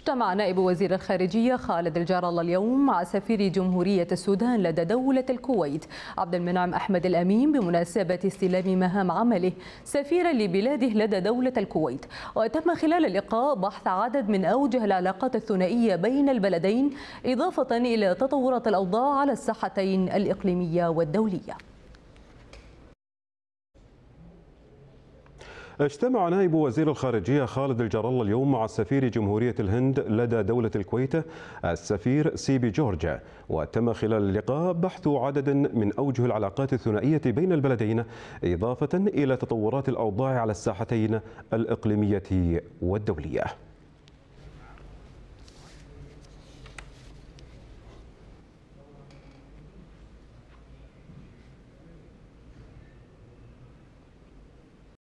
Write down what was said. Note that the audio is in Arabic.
اجتمع نائب وزير الخارجية خالد الجار الله اليوم مع سفير جمهورية السودان لدى دولة الكويت عبد المنعم أحمد الأمين بمناسبة استلام مهام عمله سفيرا لبلاده لدى دولة الكويت وتم خلال اللقاء بحث عدد من أوجه العلاقات الثنائية بين البلدين إضافة إلى تطورات الأوضاع على الساحتين الإقليمية والدولية اجتمع نائب وزير الخارجية خالد الجرال اليوم مع سفير جمهورية الهند لدى دولة الكويت السفير سيبي جورجا وتم خلال اللقاء بحث عدد من أوجه العلاقات الثنائية بين البلدين إضافة إلى تطورات الأوضاع على الساحتين الإقليمية والدولية